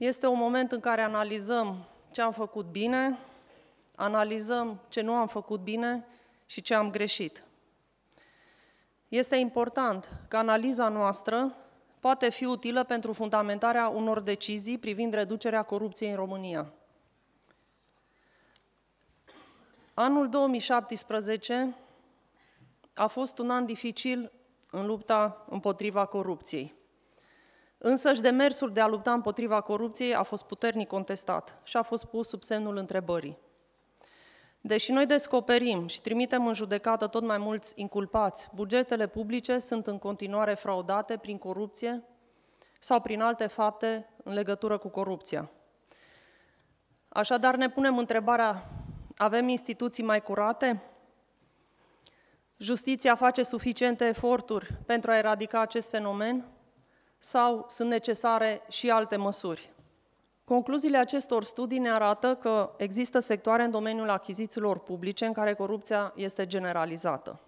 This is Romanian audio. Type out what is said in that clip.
Este un moment în care analizăm ce am făcut bine, analizăm ce nu am făcut bine și ce am greșit. Este important că analiza noastră poate fi utilă pentru fundamentarea unor decizii privind reducerea corupției în România. Anul 2017 a fost un an dificil în lupta împotriva corupției. Însă, și demersul de a lupta împotriva corupției a fost puternic contestat și a fost pus sub semnul întrebării. Deși noi descoperim și trimitem în judecată tot mai mulți inculpați, bugetele publice sunt în continuare fraudate prin corupție sau prin alte fapte în legătură cu corupția. Așadar, ne punem întrebarea, avem instituții mai curate? Justiția face suficiente eforturi pentru a eradica acest fenomen? sau sunt necesare și alte măsuri? Concluziile acestor studii ne arată că există sectoare în domeniul achizițiilor publice în care corupția este generalizată.